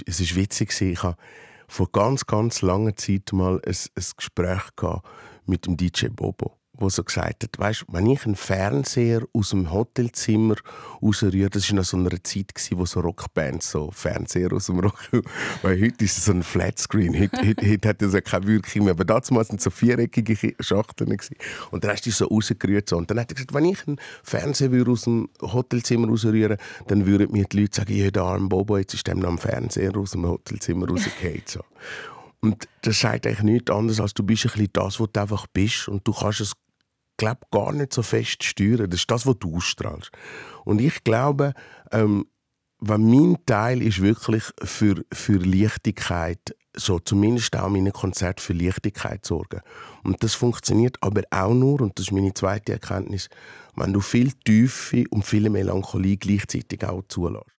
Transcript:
ist, es ist witzig ich habe vor ganz, ganz langer Zeit mal ein, ein Gespräch gehabt mit dem DJ Bobo wo so gesagt hat, weißt, wenn ich einen Fernseher aus dem Hotelzimmer rausrühre, das war noch so einer Zeit, wo so Rockbands so Fernseher aus dem Rock... Weil heute ist es so ein Flatscreen, heute, heute, heute hat das ja keine Wirkung mehr. Aber damals waren es so viereckige Schachteln. Und der Rest ist so rausgerührt. So. Und dann hat er gesagt, wenn ich einen Fernseher aus dem Hotelzimmer rausrühre, dann würden mir die Leute sagen, ja, der arme Bobo, jetzt ist dem noch ein Fernseher aus dem Hotelzimmer rausgefallen. So. Und das sagt eigentlich nichts anderes, als du bist ein bisschen das, was du einfach bist. Und du kannst es glaube gar nicht so fest steuern. Das ist das, was du ausstrahlst. Und ich glaube, ähm, weil mein Teil ist wirklich für, für Leichtigkeit, so zumindest auch meine Konzert für Lichtigkeit sorgen. Und das funktioniert aber auch nur, und das ist meine zweite Erkenntnis, wenn du viel Tiefe und viel Melancholie gleichzeitig auch zulässt.